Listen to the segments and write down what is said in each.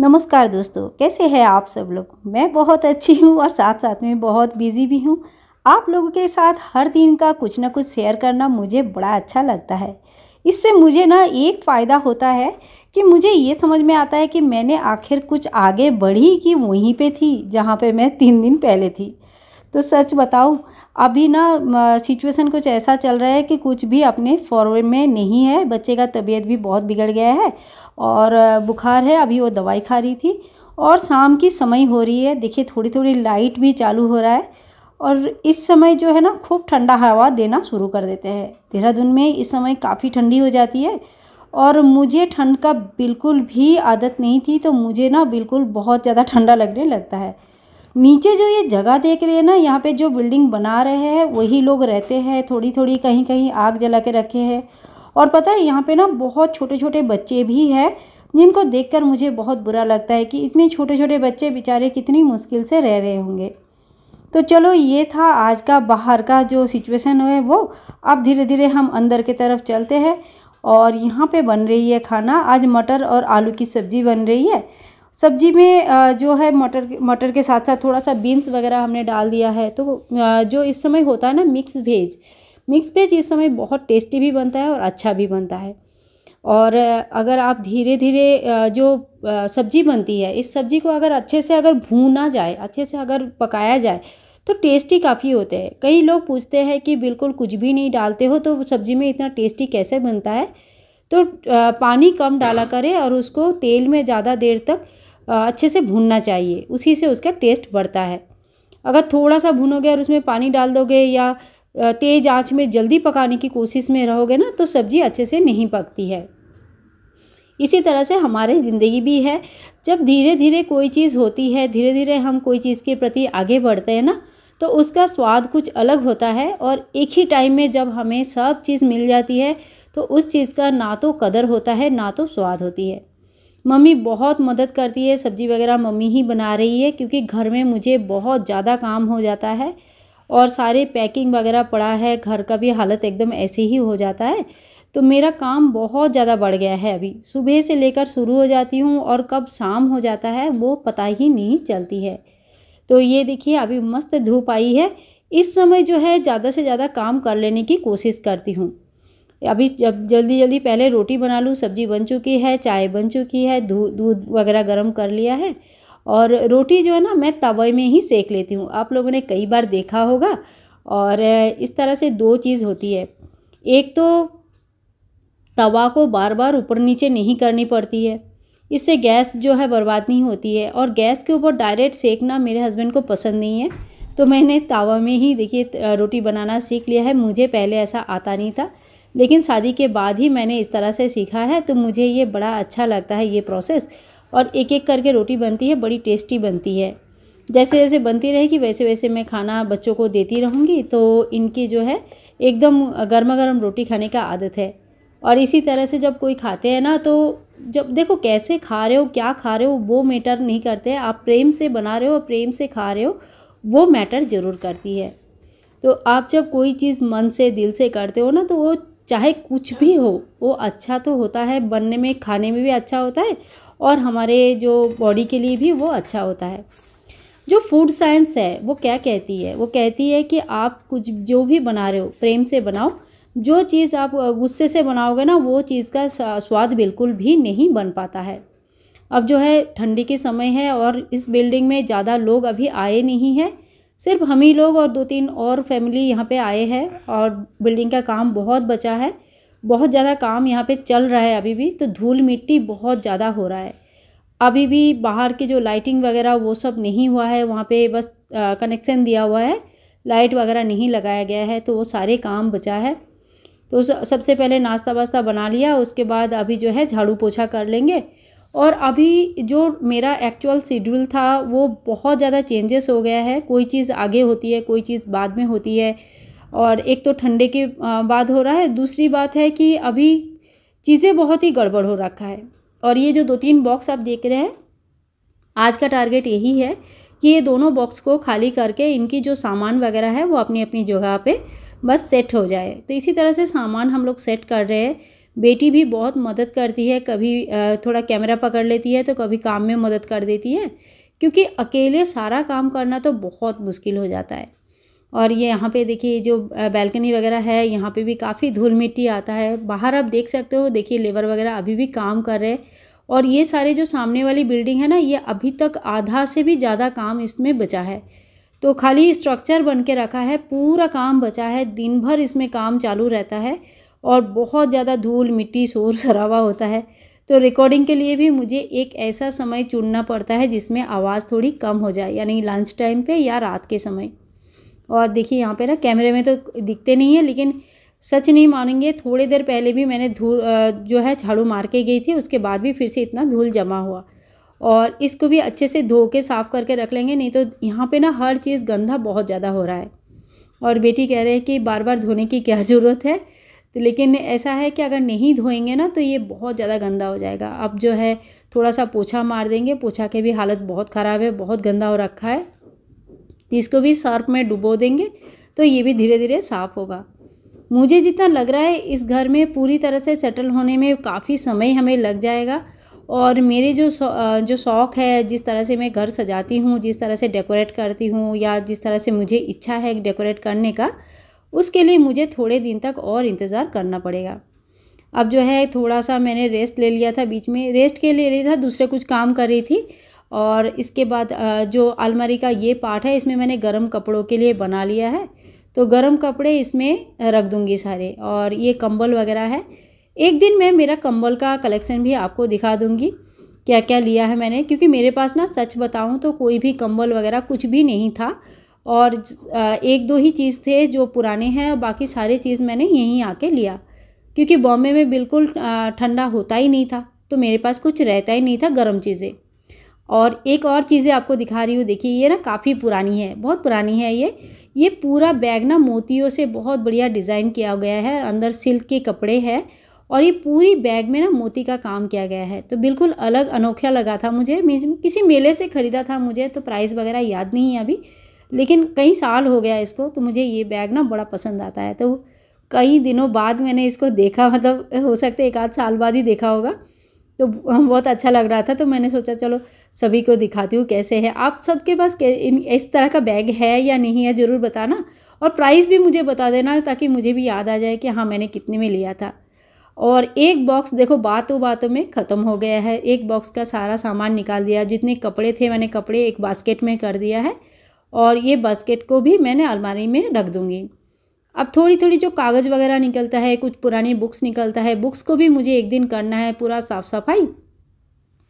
नमस्कार दोस्तों कैसे हैं आप सब लोग मैं बहुत अच्छी हूँ और साथ साथ में बहुत बिजी भी हूँ आप लोगों के साथ हर दिन का कुछ ना कुछ शेयर करना मुझे बड़ा अच्छा लगता है इससे मुझे ना एक फ़ायदा होता है कि मुझे ये समझ में आता है कि मैंने आखिर कुछ आगे बढ़ी कि वहीं पे थी जहाँ पे मैं तीन दिन पहले थी तो सच बताओ अभी ना सिचुएशन कुछ ऐसा चल रहा है कि कुछ भी अपने फॉरवर्ड में नहीं है बच्चे का तबीयत भी बहुत बिगड़ गया है और बुखार है अभी वो दवाई खा रही थी और शाम की समय हो रही है देखिए थोड़ी थोड़ी लाइट भी चालू हो रहा है और इस समय जो है ना खूब ठंडा हवा देना शुरू कर देते हैं देहरादून में इस समय काफ़ी ठंडी हो जाती है और मुझे ठंड का बिल्कुल भी आदत नहीं थी तो मुझे ना बिल्कुल बहुत ज़्यादा ठंडा लगने लगता है नीचे जो ये जगह देख रहे हैं ना यहाँ पे जो बिल्डिंग बना रहे हैं वही लोग रहते हैं थोड़ी थोड़ी कहीं कहीं आग जला के रखे हैं और पता है यहाँ पे ना बहुत छोटे छोटे बच्चे भी हैं जिनको देखकर मुझे बहुत बुरा लगता है कि इतने छोटे छोटे बच्चे बेचारे कितनी मुश्किल से रह रहे होंगे तो चलो ये था आज का बाहर का जो सिचुएसन है वो अब धीरे धीरे हम अंदर की तरफ चलते हैं और यहाँ पे बन रही है खाना आज मटर और आलू की सब्ज़ी बन रही है सब्जी में जो है मटर मटर के साथ साथ थोड़ा सा बीन्स वगैरह हमने डाल दिया है तो जो इस समय होता है ना मिक्स वेज मिक्स वेज इस समय बहुत टेस्टी भी बनता है और अच्छा भी बनता है और अगर आप धीरे धीरे जो सब्जी बनती है इस सब्जी को अगर अच्छे से अगर भूना जाए अच्छे से अगर पकाया जाए तो टेस्टी काफ़ी होते हैं कई लोग पूछते हैं कि बिल्कुल कुछ भी नहीं डालते हो तो सब्जी में इतना टेस्टी कैसे बनता है तो पानी कम डाला करें और उसको तेल में ज़्यादा देर तक अच्छे से भूनना चाहिए उसी से उसका टेस्ट बढ़ता है अगर थोड़ा सा भूनोगे और उसमें पानी डाल दोगे या तेज़ आंच में जल्दी पकाने की कोशिश में रहोगे ना तो सब्ज़ी अच्छे से नहीं पकती है इसी तरह से हमारे ज़िंदगी भी है जब धीरे धीरे कोई चीज़ होती है धीरे धीरे हम कोई चीज़ के प्रति आगे बढ़ते हैं ना तो उसका स्वाद कुछ अलग होता है और एक ही टाइम में जब हमें सब चीज़ मिल जाती है तो उस चीज़ का ना तो कदर होता है ना तो स्वाद होती है मम्मी बहुत मदद करती है सब्ज़ी वगैरह मम्मी ही बना रही है क्योंकि घर में मुझे बहुत ज़्यादा काम हो जाता है और सारे पैकिंग वगैरह पड़ा है घर का भी हालत एकदम ऐसे ही हो जाता है तो मेरा काम बहुत ज़्यादा बढ़ गया है अभी सुबह से लेकर शुरू हो जाती हूँ और कब शाम हो जाता है वो पता ही नहीं चलती है तो ये देखिए अभी मस्त धूप आई है इस समय जो है ज़्यादा से ज़्यादा काम कर लेने की कोशिश करती हूँ अभी जब जल्दी जल्दी पहले रोटी बना लूँ सब्जी बन चुकी है चाय बन चुकी है दूध वगैरह गर्म कर लिया है और रोटी जो है ना मैं तवे में ही सेक लेती हूँ आप लोगों ने कई बार देखा होगा और इस तरह से दो चीज़ होती है एक तो तवा को बार बार ऊपर नीचे नहीं करनी पड़ती है इससे गैस जो है बर्बाद नहीं होती है और गैस के ऊपर डायरेक्ट सेकना मेरे हस्बैंड को पसंद नहीं है तो मैंने तवा में ही देखिए रोटी बनाना सीख लिया है मुझे पहले ऐसा आता नहीं था लेकिन शादी के बाद ही मैंने इस तरह से सीखा है तो मुझे ये बड़ा अच्छा लगता है ये प्रोसेस और एक एक करके रोटी बनती है बड़ी टेस्टी बनती है जैसे जैसे बनती रहेगी वैसे वैसे मैं खाना बच्चों को देती रहूँगी तो इनकी जो है एकदम गर्मा गर्म रोटी खाने का आदत है और इसी तरह से जब कोई खाते हैं ना तो जब देखो कैसे खा रहे हो क्या खा रहे हो वो मैटर नहीं करते आप प्रेम से बना रहे हो और प्रेम से खा रहे हो वो मैटर ज़रूर करती है तो आप जब कोई चीज़ मन से दिल से करते हो ना तो वो चाहे कुछ भी हो वो अच्छा तो होता है बनने में खाने में भी अच्छा होता है और हमारे जो बॉडी के लिए भी वो अच्छा होता है जो फूड साइंस है वो क्या कहती है वो कहती है कि आप कुछ जो भी बना रहे हो प्रेम से बनाओ जो चीज़ आप गुस्से से बनाओगे ना वो चीज़ का स्वाद बिल्कुल भी नहीं बन पाता है अब जो है ठंडी के समय है और इस बिल्डिंग में ज़्यादा लोग अभी आए नहीं हैं सिर्फ हम ही लोग और दो तीन और फैमिली यहाँ पे आए हैं और बिल्डिंग का काम बहुत बचा है बहुत ज़्यादा काम यहाँ पे चल रहा है अभी भी तो धूल मिट्टी बहुत ज़्यादा हो रहा है अभी भी बाहर की जो लाइटिंग वगैरह वो सब नहीं हुआ है वहाँ पे बस कनेक्शन दिया हुआ है लाइट वगैरह नहीं लगाया गया है तो वो सारे काम बचा है तो सबसे पहले नाश्ता वास्ता बना लिया उसके बाद अभी जो है झाड़ू पोछा कर लेंगे और अभी जो मेरा एक्चुअल शेड्यूल था वो बहुत ज़्यादा चेंजेस हो गया है कोई चीज़ आगे होती है कोई चीज़ बाद में होती है और एक तो ठंडे के बाद हो रहा है दूसरी बात है कि अभी चीज़ें बहुत ही गड़बड़ हो रखा है और ये जो दो तीन बॉक्स आप देख रहे हैं आज का टारगेट यही है कि ये दोनों बॉक्स को खाली करके इनकी जो सामान वगैरह है वो अपनी अपनी जगह पे बस सेट हो जाए तो इसी तरह से सामान हम लोग सेट कर रहे हैं बेटी भी बहुत मदद करती है कभी थोड़ा कैमरा पकड़ लेती है तो कभी काम में मदद कर देती है क्योंकि अकेले सारा काम करना तो बहुत मुश्किल हो जाता है और ये यहाँ पे देखिए जो बैल्कनी वगैरह है यहाँ पे भी काफ़ी धूल मिट्टी आता है बाहर आप देख सकते हो देखिए लेबर वगैरह अभी भी काम कर रहे और ये सारे जो सामने वाली बिल्डिंग है ना ये अभी तक आधा से भी ज़्यादा काम इसमें बचा है तो खाली स्ट्रक्चर बन के रखा है पूरा काम बचा है दिन भर इसमें काम चालू रहता है और बहुत ज़्यादा धूल मिट्टी शोर शराबा होता है तो रिकॉर्डिंग के लिए भी मुझे एक ऐसा समय चुनना पड़ता है जिसमें आवाज़ थोड़ी कम हो जाए यानी लंच टाइम पे या रात के समय और देखिए यहाँ पे ना कैमरे में तो दिखते नहीं है लेकिन सच नहीं मानेंगे थोड़ी देर पहले भी मैंने धूल जो है झाड़ू मार के गई थी उसके बाद भी फिर से इतना धूल जमा हुआ और इसको भी अच्छे से धो के साफ़ करके रख लेंगे नहीं तो यहाँ पर ना हर चीज़ गंदा बहुत ज़्यादा हो रहा है और बेटी कह रहे हैं कि बार बार धोने की क्या ज़रूरत है तो लेकिन ऐसा है कि अगर नहीं धोएंगे ना तो ये बहुत ज़्यादा गंदा हो जाएगा अब जो है थोड़ा सा पोछा मार देंगे पोछा के भी हालत बहुत ख़राब है बहुत गंदा हो रखा है तो इसको भी सर्फ में डुबो देंगे तो ये भी धीरे धीरे साफ़ होगा मुझे जितना लग रहा है इस घर में पूरी तरह से सेटल होने में काफ़ी समय हमें लग जाएगा और मेरे जो जो शौक़ है जिस तरह से मैं घर सजाती हूँ जिस तरह से डेकोरेट करती हूँ या जिस तरह से मुझे इच्छा है डेकोरेट करने का उसके लिए मुझे थोड़े दिन तक और इंतज़ार करना पड़ेगा अब जो है थोड़ा सा मैंने रेस्ट ले लिया था बीच में रेस्ट के लिए लिया था दूसरे कुछ काम कर रही थी और इसके बाद जो अलमारी का ये पार्ट है इसमें मैंने गर्म कपड़ों के लिए बना लिया है तो गर्म कपड़े इसमें रख दूँगी सारे और ये कंबल वगैरह है एक दिन मैं मेरा कंबल का कलेक्शन भी आपको दिखा दूँगी क्या क्या लिया है मैंने क्योंकि मेरे पास ना सच बताऊँ तो कोई भी कंबल वगैरह कुछ भी नहीं था और एक दो ही चीज़ थे जो पुराने हैं बाकी सारे चीज़ मैंने यहीं आके लिया क्योंकि बॉम्बे में बिल्कुल ठंडा होता ही नहीं था तो मेरे पास कुछ रहता ही नहीं था गर्म चीज़ें और एक और चीज़ें आपको दिखा रही हूँ देखिए ये ना काफ़ी पुरानी है बहुत पुरानी है ये ये पूरा बैग ना मोतियों से बहुत बढ़िया डिज़ाइन किया गया है अंदर सिल्क के कपड़े हैं और ये पूरी बैग में ना मोती का काम किया गया है तो बिल्कुल अलग अनोखा लगा था मुझे किसी मेले से ख़रीदा था मुझे तो प्राइस वगैरह याद नहीं है अभी लेकिन कई साल हो गया इसको तो मुझे ये बैग ना बड़ा पसंद आता है तो कई दिनों बाद मैंने इसको देखा मतलब हो सकता है एक आध साल बाद ही देखा होगा तो बहुत अच्छा लग रहा था तो मैंने सोचा चलो सभी को दिखाती हूँ कैसे है आप सबके पास इस तरह का बैग है या नहीं है ज़रूर बताना और प्राइस भी मुझे बता देना ताकि मुझे भी याद आ जाए कि हाँ मैंने कितने में लिया था और एक बॉक्स देखो बातों बातों में ख़त्म हो गया है एक बॉक्स का सारा सामान निकाल दिया जितने कपड़े थे मैंने कपड़े एक बास्केट में कर दिया है और ये बास्केट को भी मैंने अलमारी में रख दूँगी अब थोड़ी थोड़ी जो कागज़ वगैरह निकलता है कुछ पुरानी बुक्स निकलता है बुक्स को भी मुझे एक दिन करना है पूरा साफ़ सफाई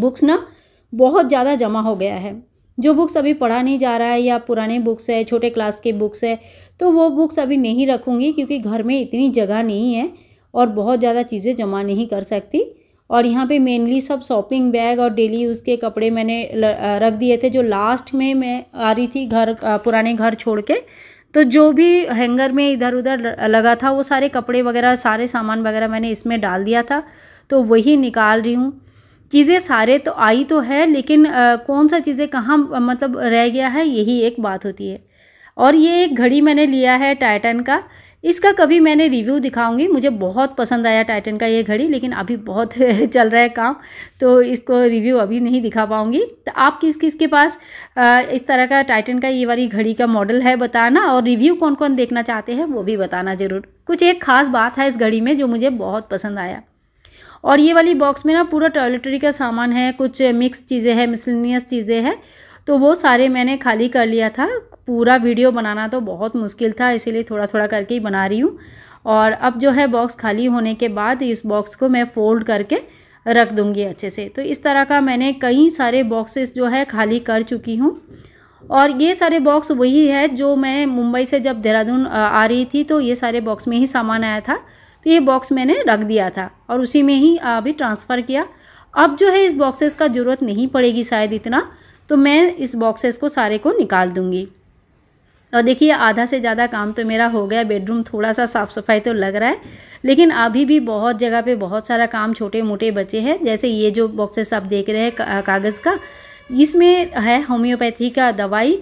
बुक्स ना बहुत ज़्यादा जमा हो गया है जो बुक्स अभी पढ़ा नहीं जा रहा है या पुराने बुक्स है छोटे क्लास के बुक्स है तो वो बुक्स अभी नहीं रखूँगी क्योंकि घर में इतनी जगह नहीं है और बहुत ज़्यादा चीज़ें जमा नहीं कर सकती और यहाँ पे मेनली सब शॉपिंग बैग और डेली यूज़ के कपड़े मैंने रख दिए थे जो लास्ट में मैं आ रही थी घर पुराने घर छोड़ के तो जो भी हैंगर में इधर उधर लगा था वो सारे कपड़े वगैरह सारे सामान वगैरह मैंने इसमें डाल दिया था तो वही निकाल रही हूँ चीज़ें सारे तो आई तो है लेकिन आ, कौन सा चीज़ें कहाँ मतलब रह गया है यही एक बात होती है और ये एक घड़ी मैंने लिया है टाइटन का इसका कभी मैंने रिव्यू दिखाऊंगी मुझे बहुत पसंद आया टाइटन का ये घड़ी लेकिन अभी बहुत चल रहा है काम तो इसको रिव्यू अभी नहीं दिखा पाऊँगी तो आप किस किस के पास इस तरह का टाइटन का ये वाली घड़ी का मॉडल है बताना और रिव्यू कौन कौन देखना चाहते हैं वो भी बताना ज़रूर कुछ एक ख़ास बात है इस घड़ी में जो मुझे बहुत पसंद आया और ये वाली बॉक्स में ना पूरा टॉयलेटरी का सामान है कुछ मिक्स चीज़ें हैं मिसलिनियस चीज़ें हैं तो वो सारे मैंने खाली कर लिया था पूरा वीडियो बनाना तो बहुत मुश्किल था इसीलिए थोड़ा थोड़ा करके ही बना रही हूँ और अब जो है बॉक्स खाली होने के बाद इस बॉक्स को मैं फोल्ड करके रख दूँगी अच्छे से तो इस तरह का मैंने कई सारे बॉक्सेस जो है खाली कर चुकी हूँ और ये सारे बॉक्स वही है जो मैं मुंबई से जब देहरादून आ रही थी तो ये सारे बॉक्स में ही सामान आया था तो ये बॉक्स मैंने रख दिया था और उसी में ही अभी ट्रांसफ़र किया अब जो है इस बॉक्सेस का ज़रूरत नहीं पड़ेगी शायद इतना तो मैं इस बॉक्सेस को सारे को निकाल दूँगी और देखिए आधा से ज़्यादा काम तो मेरा हो गया बेडरूम थोड़ा सा साफ़ सफाई तो लग रहा है लेकिन अभी भी बहुत जगह पे बहुत सारा काम छोटे मोटे बचे हैं जैसे ये जो बॉक्सेस आप देख रहे हैं का, कागज़ का इसमें है होम्योपैथी का दवाई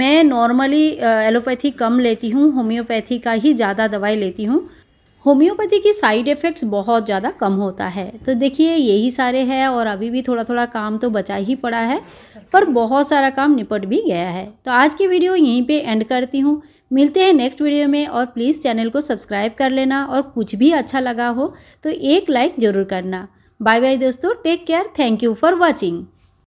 मैं नॉर्मली एलोपैथी कम लेती हूँ होम्योपैथी का ही ज़्यादा दवाई लेती हूँ होम्योपैथी की साइड इफ़ेक्ट्स बहुत ज़्यादा कम होता है तो देखिए यही सारे हैं और अभी भी थोड़ा थोड़ा काम तो बचा ही पड़ा है पर बहुत सारा काम निपट भी गया है तो आज की वीडियो यहीं पे एंड करती हूँ मिलते हैं नेक्स्ट वीडियो में और प्लीज़ चैनल को सब्सक्राइब कर लेना और कुछ भी अच्छा लगा हो तो एक लाइक ज़रूर करना बाय बाय दोस्तों take care thank you for watching